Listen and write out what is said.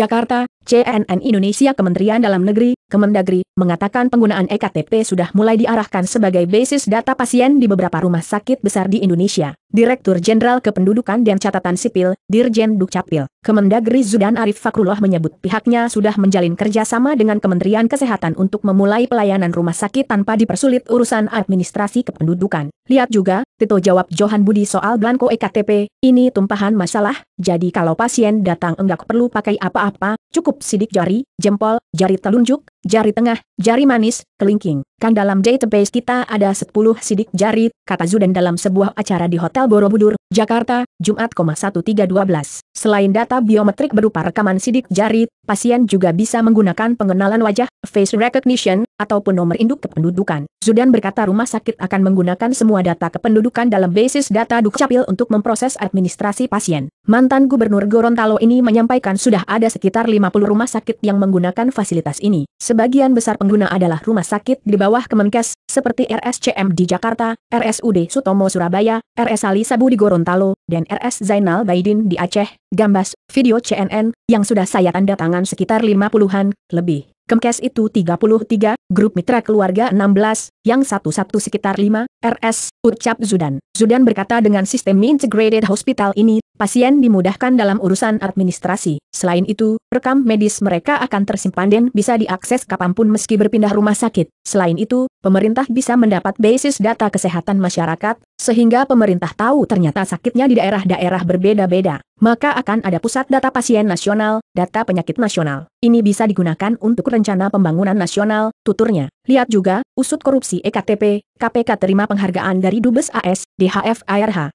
Jakarta, CNN Indonesia Kementerian Dalam Negeri, Kemendagri mengatakan penggunaan EKTP sudah mulai diarahkan sebagai basis data pasien di beberapa rumah sakit besar di Indonesia. Direktur Jenderal Kependudukan dan Catatan Sipil, Dirjen Dukcapil, Kemendagri Zudan Arif Fakrullah menyebut pihaknya sudah menjalin kerjasama dengan Kementerian Kesehatan untuk memulai pelayanan rumah sakit tanpa dipersulit urusan administrasi kependudukan. Lihat juga, Tito jawab Johan Budi soal Blanko EKTP, ini tumpahan masalah, jadi kalau pasien datang enggak perlu pakai apa-apa, cukup sidik jari, jempol, jari telunjuk, jari tengah, jari manis, kelingking. Kan dalam database kita ada 10 sidik jari, kata Zudan dalam sebuah acara di Hotel Borobudur, Jakarta, Jumat 1312. Selain data biometrik berupa rekaman sidik jari, pasien juga bisa menggunakan pengenalan wajah, face recognition, ataupun nomor induk kependudukan. Zudan berkata rumah sakit akan menggunakan semua data kependudukan dalam basis data Dukcapil untuk memproses administrasi pasien. Mantan Gubernur Gorontalo ini menyampaikan sudah ada sekitar 50 rumah sakit yang menggunakan fasilitas ini. Sebagian besar pengguna adalah rumah sakit di bawah Kemenkes, seperti RSCM di Jakarta, RSUD Sutomo Surabaya, RS Ali Sabu di Gorontalo, dan RS Zainal Baidin di Aceh. Gambas, video CNN, yang sudah saya tanda tangan sekitar 50-an, lebih. Kemkes itu 33, grup mitra keluarga 16, yang satu-satu sekitar 5, RS, ucap Zudan. Zudan berkata dengan sistem integrated hospital ini pasien dimudahkan dalam urusan administrasi. Selain itu, rekam medis mereka akan tersimpan dan bisa diakses kapanpun meski berpindah rumah sakit. Selain itu, pemerintah bisa mendapat basis data kesehatan masyarakat, sehingga pemerintah tahu ternyata sakitnya di daerah-daerah berbeda-beda. Maka akan ada pusat data pasien nasional, data penyakit nasional. Ini bisa digunakan untuk rencana pembangunan nasional, tuturnya. Lihat juga, usut korupsi EKTP, KPK terima penghargaan dari Dubes AS, DHF ARH.